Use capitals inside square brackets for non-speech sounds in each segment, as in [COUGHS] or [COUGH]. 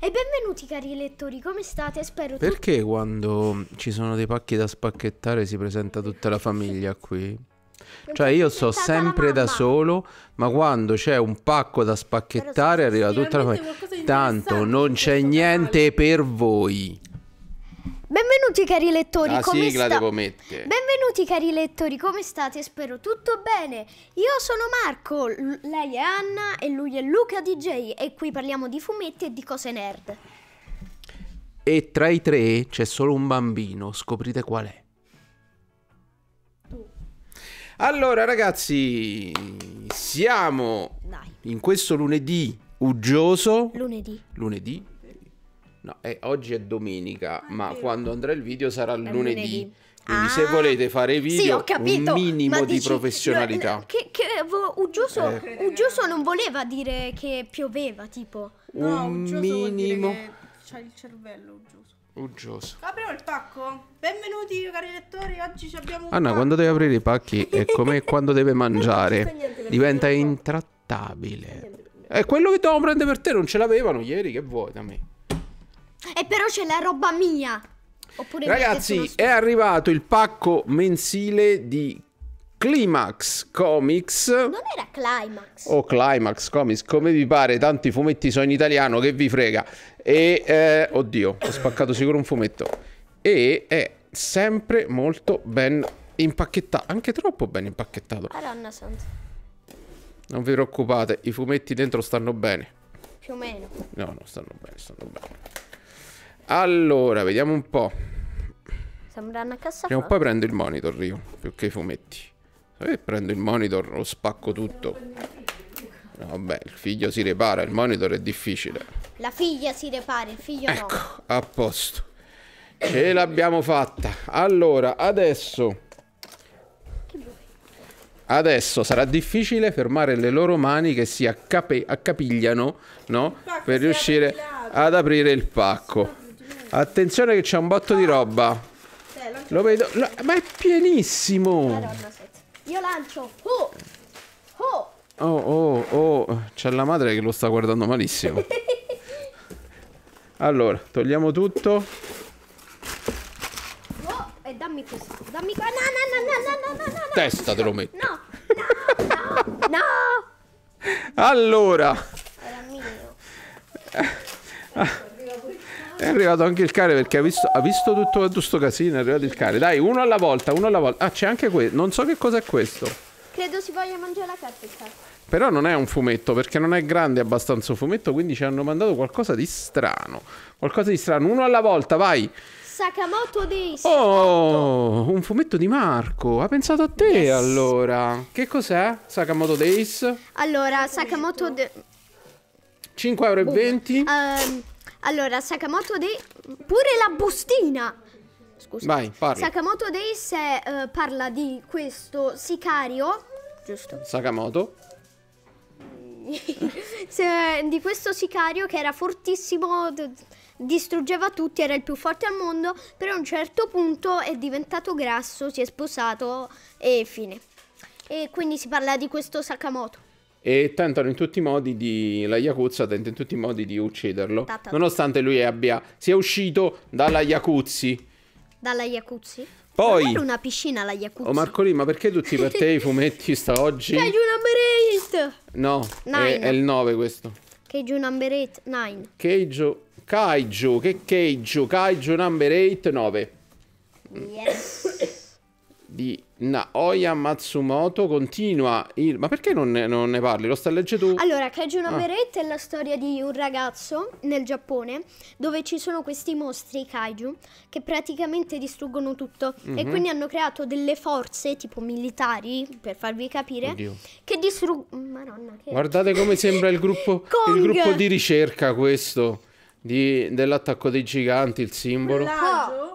E benvenuti cari lettori, come state? Spero Perché quando ci sono dei pacchi da spacchettare si presenta tutta la famiglia qui? Cioè io sto sempre da solo, ma quando c'è un pacco da spacchettare arriva tutta la famiglia. Tanto non c'è niente per voi. Benvenuti cari lettori, La come sigla devo mettere. Benvenuti cari lettori, come state? Spero tutto bene. Io sono Marco, lei è Anna e lui è Luca DJ e qui parliamo di fumetti e di cose nerd. E tra i tre c'è solo un bambino, scoprite qual è. Tu. Allora ragazzi, siamo Dai. in questo lunedì uggioso. Lunedì. Lunedì No, eh, oggi è domenica, ah, ma quando andrà il video sarà lunedì. lunedì. Quindi ah, se volete fare video, sì, un minimo dici, di professionalità. No, no, che, che Uggioso, eh. Uggioso, non voleva dire che pioveva, tipo. No, un Uggioso minimo... c'ha il cervello, Uggioso. Uggioso. Apriamo il pacco? Benvenuti cari lettori, oggi abbiamo Anna, pacco. quando deve aprire i pacchi è [LAUGHS] come quando deve mangiare. Diventa intrattabile. È quello che dovevo prendere per te, non ce l'avevano ieri, che vuoi da me? E però c'è la roba mia. Oppure Ragazzi, è arrivato il pacco mensile di Climax Comics. Non era Climax. O Climax Comics, come vi pare, tanti fumetti sono in italiano, che vi frega. E, eh, oddio, ho spaccato sicuro un fumetto. E è sempre molto ben impacchettato, anche troppo ben impacchettato. Madonna ah, santa. Non vi preoccupate, i fumetti dentro stanno bene. Più o meno. No, no, stanno bene, stanno bene. Allora, vediamo un po'. Sembra una cassa Prima o poi prendo il monitor io, più che i fumetti. Se prendo il monitor lo spacco tutto. Vabbè, il figlio si ripara, il monitor è difficile. La figlia si ripara, il figlio ecco, no. Ecco, a posto. Ce l'abbiamo fatta. Allora, adesso... Adesso sarà difficile fermare le loro mani che si accapigliano no? per riuscire ad aprire il pacco. Attenzione che c'è un botto di roba. Lo vedo. Lo, ma è pienissimo. Madonna, Io lancio. Oh, oh, oh, oh. C'è la madre che lo sta guardando malissimo. allora, togliamo tutto. Oh, e dammi questo. Dammi questo. No, no, no, no, no, no, no. Testa te lo metto. No, no, no, no. Allora. È arrivato anche il cane perché ha visto, ha visto tutto questo casino. È arrivato il cane. Dai, uno alla volta, uno alla volta. Ah, c'è anche questo. Non so che cos'è questo. Credo si voglia mangiare la carta il cane. Però non è un fumetto perché non è grande abbastanza un fumetto, quindi ci hanno mandato qualcosa di strano. Qualcosa di strano. Uno alla volta, vai. Sakamoto dei Oh, un fumetto di Marco. Ha pensato a te yes. allora. Che cos'è Sakamoto Days? Allora, Sakamoto de... 5,20 euro. Uh, allora, Sakamoto Dei... Pure la bustina! Scusa. Vai, parla. Sakamoto Dei se, uh, parla di questo sicario... Giusto. Sakamoto. [LAUGHS] se, eh, di questo sicario che era fortissimo distruggeva tutti, era il più forte al mondo, però a un certo punto è diventato grasso, si è sposato e fine. E quindi si parla di questo Sakamoto e tentano in tutti i modi di la Yakuza tenta in tutti i modi di ucciderlo nonostante lui abbia sia uscito dalla Yakuza dalla Yakuza Poi ma una piscina alla Yakuzzi. Oh Marcolì, ma perché tutti per te i [LAUGHS] fumetti sta oggi? Cage number 8. No, è, è, il 9 questo. Cage number 8 9. Cage Kaiju, che Keiju, Kaiju number 8 9. Yes di Naoya Matsumoto continua il... Ma perché non ne, non ne parli? Lo stai leggendo tu? Allora, Kaiju no ah. è la storia di un ragazzo nel Giappone dove ci sono questi mostri Kaiju che praticamente distruggono tutto mm -hmm. e mhm. quindi hanno creato delle forze tipo militari, per farvi capire, Oddio. che distruggono... Madonna, che... Guardate come sembra il gruppo, il gruppo di ricerca questo, di... dell'attacco dei giganti, il simbolo. Collagio.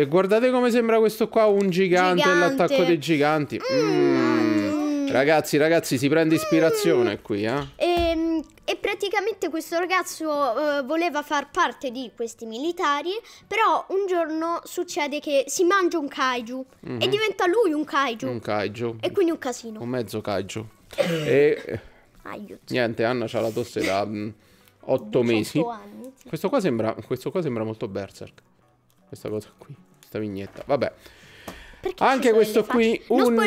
E guardate come sembra questo qua, un gigante, gigante. l'attacco dei giganti. Mm. Mm. mm. Ragazzi, ragazzi, si prende mm. ispirazione mm. qui, eh? E, ehm, e, praticamente questo ragazzo eh, voleva far parte di questi militari, però un giorno succede che si mangia un kaiju -hmm. e mhm. diventa lui un kaiju. Un kaiju. E quindi un casino. Un mezzo kaiju. [COUGHS] e... Aiuto. Niente, Anna ha la tosse da 8 mm, mesi. Anni, sì. questo, qua sembra, questo qua sembra molto berserk questa cosa qui questa vignetta. Vabbè. Perché anche questo qui un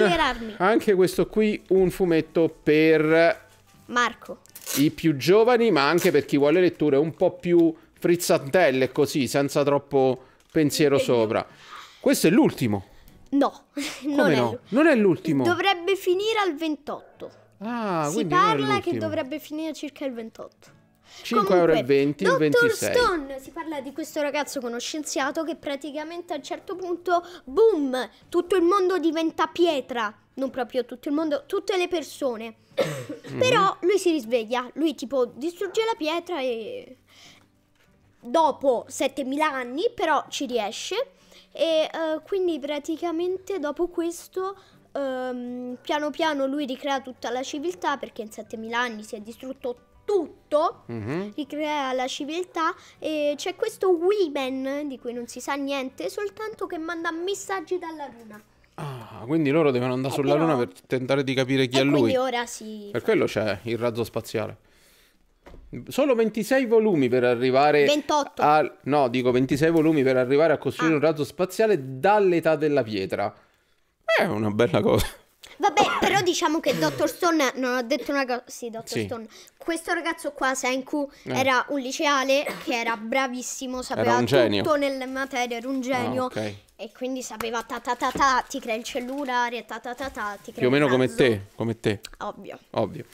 anche questo qui un fumetto per Marco. I più giovani, ma anche per chi vuole letture un po' più frizzantelle così, senza troppo pensiero sopra. Questo è l'ultimo. No, [LAUGHS] Come non no? è l'ultimo. Dovrebbe finire al 28. Ah, si parla che dovrebbe finire circa il 28. 5,20 euro. Il 20, Dr. 26. Stone si parla di questo ragazzo con uno scienziato che praticamente a un certo punto, boom, tutto il mondo diventa pietra. Non proprio tutto il mondo, tutte le persone. [COUGHS] Però mhm. lui si risveglia, lui tipo distrugge la pietra e dopo 7000 anni però ci riesce e uh, quindi praticamente dopo questo um, piano piano lui ricrea tutta la civiltà perché in 7000 anni si è distrutto tutto tutto, mm-hmm. ricrea la civiltà e c'è questo Women di cui non si sa niente, soltanto che manda messaggi dalla luna. Ah, quindi loro devono andare eh, sulla però... luna per tentare di capire chi e è lui. Quindi ora sì. Per quello c'è il razzo spaziale. Solo 26 volumi per arrivare 28. A... No, dico 26 volumi per arrivare a costruire ah. un razzo spaziale dall'età della pietra. È una bella cosa. Vabbè, però diciamo che Dr. Stone, non ha detto una cosa, sì, Dr. Sì. Stone, questo ragazzo qua, Senku, eh. era un liceale che era bravissimo, sapeva era tutto nelle materie, era un ah, genio. Ah, okay. E quindi sapeva ta ta ta ta, ti crea il cellulare, ta ta ta ta, ti crea Più o meno come te, come te. Ovvio. Ovvio.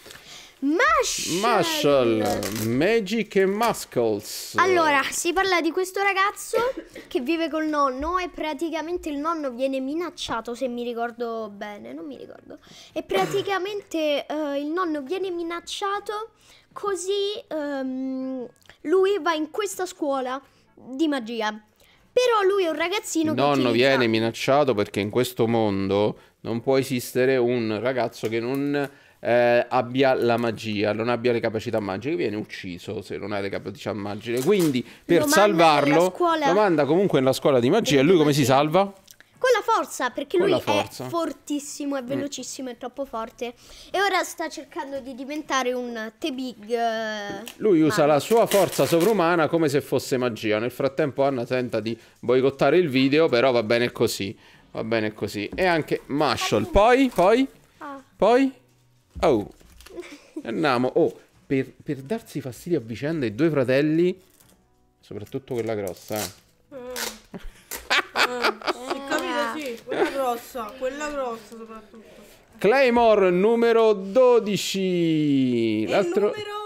Marshall. Magic e Muscles. Allora, si parla di questo ragazzo che vive col nonno e praticamente il nonno viene minacciato, se mi ricordo bene, non mi ricordo. E praticamente eh, il nonno viene minacciato così ehm, lui va in questa scuola di magia. Però lui è un ragazzino il che... Il nonno viene minacciato perché in questo mondo non può esistere un ragazzo che non eh, abbia la magia, non abbia le capacità magiche, viene ucciso se non ha le capacità magiche. Quindi per lo salvarlo lo manda comunque nella scuola di magia e lui come magia. si salva? Con la forza, perché Con lui forza. è fortissimo, è mm. velocissimo, mm. è troppo forte. E ora sta cercando di diventare un T-Big. Eh, lui usa magico. la sua forza sovrumana come se fosse magia. Nel frattempo Anna tenta di boicottare il video, però va bene così. Va bene così. E anche Mashal. Poi, poi, ah. poi... Oh, andiamo. Oh, per, per, darsi fastidio a vicenda i due fratelli, soprattutto quella grossa, eh. Mm. mm. sì, quella grossa, quella grossa soprattutto. Claymore numero 12. L'altro... numero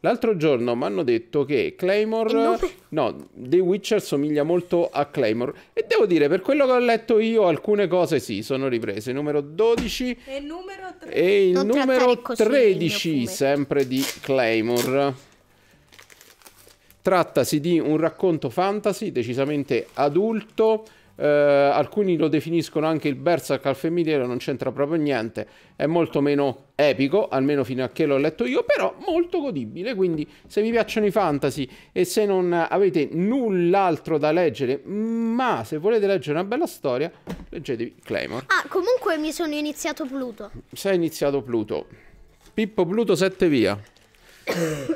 L'altro giorno mi hanno detto che Claymore... No, The Witcher somiglia molto a Claymore. E devo dire, per quello che ho letto io, alcune cose sì, sono riprese. numero 12 e il numero, tre... e il numero 13, sempre di Claymore. Trattasi di un racconto fantasy decisamente adulto eh, alcuni lo definiscono anche il Berserk al femminile, non c'entra proprio niente, è molto meno epico, almeno fino a che l'ho letto io, però molto godibile, quindi se vi piacciono i fantasy e se non avete null'altro da leggere, ma se volete leggere una bella storia, leggetevi Claymore. Ah, comunque mi sono iniziato Pluto. Sei iniziato Pluto. Pippo Pluto 7 via.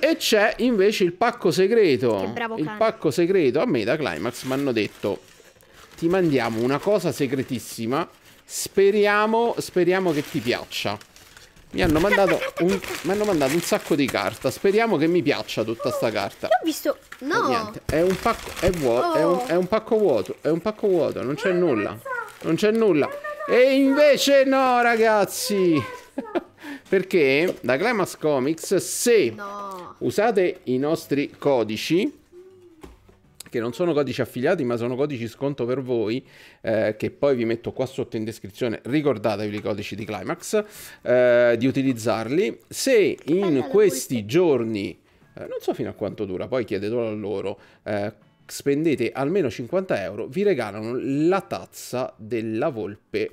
e c'è invece il pacco segreto. Che bravo cane. il pacco segreto a me da Climax mi hanno detto ti mandiamo una cosa segretissima. Speriamo, speriamo che ti piaccia. Mi hanno mandato un, mi hanno mandato un sacco di carta. Speriamo che mi piaccia tutta sta carta. ho visto... No! Niente, è un pacco, è vuoto, oh. è, un, oh. è un pacco vuoto, è un pacco vuoto, non c'è eh, nulla. Non c'è nulla. E invece no, ragazzi! [LAUGHS] Perché da Glamas Comics, se no. usate i nostri codici, che non sono codici affiliati ma sono codici sconto per voi eh, che poi vi metto qua sotto in descrizione ricordatevi i codici di Climax eh, di utilizzarli se in questi giorni eh, non so fino a quanto dura poi chiedetelo a loro eh, spendete almeno 50 euro vi regalano la tazza della volpe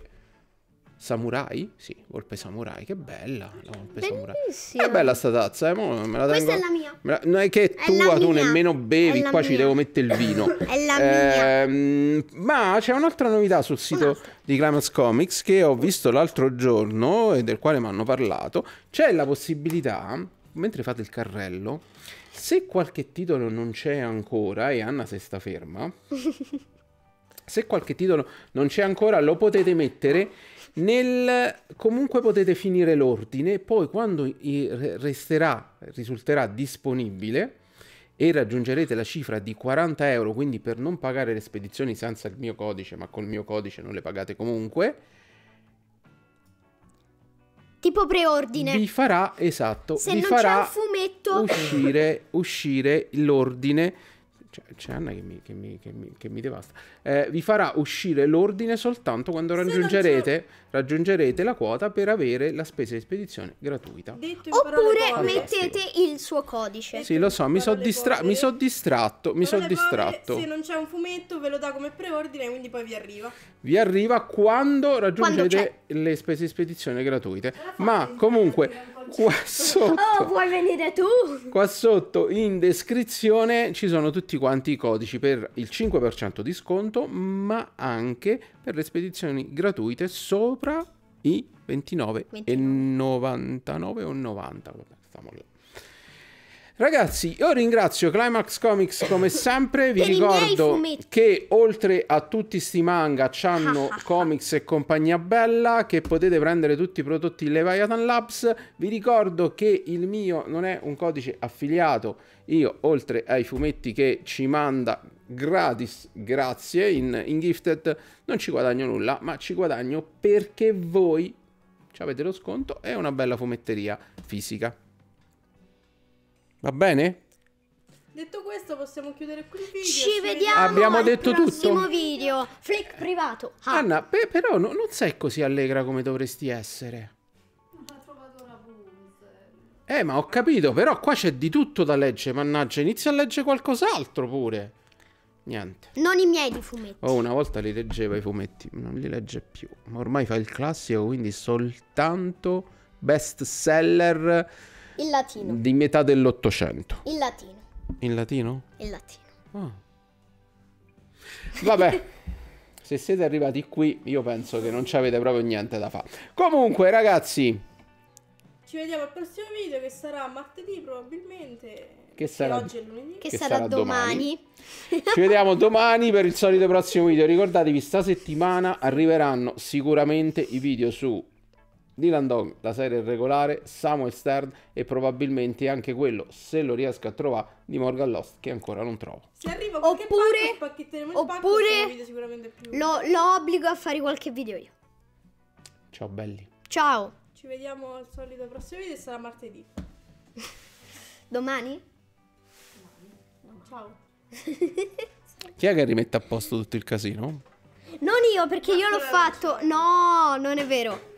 Samurai? Sì, volpe samurai, che bella la volpe samurai. È bella sta tazza, eh? me la tengo... Questa è la mia. La... Non è che è tua, tu nemmeno bevi, qua mia. ci devo mettere il vino. [COUGHS] è la eh, mia. Ehm, ma c'è un'altra novità sul sito di Climax Comics che ho visto l'altro giorno e del quale mi hanno parlato. C'è la possibilità, mentre fate il carrello, se qualche titolo non c'è ancora e Anna se sta ferma... [LAUGHS] se qualche titolo non c'è ancora lo potete mettere nel, comunque potete finire l'ordine, poi quando resterà, risulterà disponibile e raggiungerete la cifra di 40 euro, quindi per non pagare le spedizioni senza il mio codice, ma col mio codice non le pagate comunque. Tipo preordine. Vi farà, esatto, Se vi farà fumetto... uscire, uscire l'ordine c'è Anna che mi, che mi, che mi, che mi devasta. Eh, vi farà uscire l'ordine soltanto quando raggiungerete, raggiungerete, la quota per avere la spesa di spedizione gratuita. Oppure mettete il suo codice. Sì, lo so, mi sono distra so distratto. Mi sono distratto. se non c'è un fumetto, ve lo dà come preordine, quindi poi vi arriva. Vi arriva quando raggiungete quando le spese di spedizione gratuite. Ma comunque qua oh, sotto. Oh, vuoi venire tu? Qua sotto in descrizione ci sono tutti quanti i codici per il 5% di sconto, ma anche per le spedizioni gratuite sopra i 29,99 o 90. Guarda, stiamo là. Ragazzi, io ringrazio Climax Comics come [LAUGHS] sempre, vi ricordo che oltre a tutti sti manga c'hanno [LAUGHS] comics e compagnia bella, che potete prendere tutti i prodotti Leviathan Labs, vi ricordo che il mio non è un codice affiliato, io oltre ai fumetti che ci manda gratis, grazie, in, in gifted, non ci guadagno nulla, ma ci guadagno perché voi avete lo sconto e una bella fumetteria fisica. Va bene? Detto questo possiamo chiudere qui il video. Ci, vediamo, Abbiamo al detto prossimo tutto. video. Flick privato. Ah. Anna, beh, però no, non sei così allegra come dovresti essere. Non ho trovato la eh, ma ho capito, però qua c'è di tutto da leggere, mannaggia, inizia a leggere qualcos'altro pure. Niente. Non i miei di fumetti. Oh, una volta li leggeva i fumetti, non li legge più. Ma ormai fa il classico, quindi soltanto best seller il latino. Di metà dell'Ottocento. Il latino. Il latino? Il latino. Ah. Vabbè. [LAUGHS] se siete arrivati qui, io penso che non ci avete proprio niente da fare. Comunque, ragazzi, ci vediamo al prossimo video che sarà martedì probabilmente. Che sarà, oggi è lunedì. Che, che sarà, sarà, domani. domani. Ci vediamo domani per il solito prossimo video. Ricordatevi, sta settimana arriveranno sicuramente i video su Dylan Dog, la serie regolare, Samuel Stern e probabilmente anche quello, se lo riesco a trovare, di Morgan Lost che ancora non trovo. Se arrivo oppure, pacco, oppure lo, lo obbligo a fare qualche video io. Ciao belli. Ciao. Ci vediamo al solito prossimo video, sarà martedì. Domani? [LAUGHS] Domani. Ciao. [LAUGHS] Chi è che rimette a posto tutto il casino? Non io, perché Ma io l'ho fatto. No, non è vero.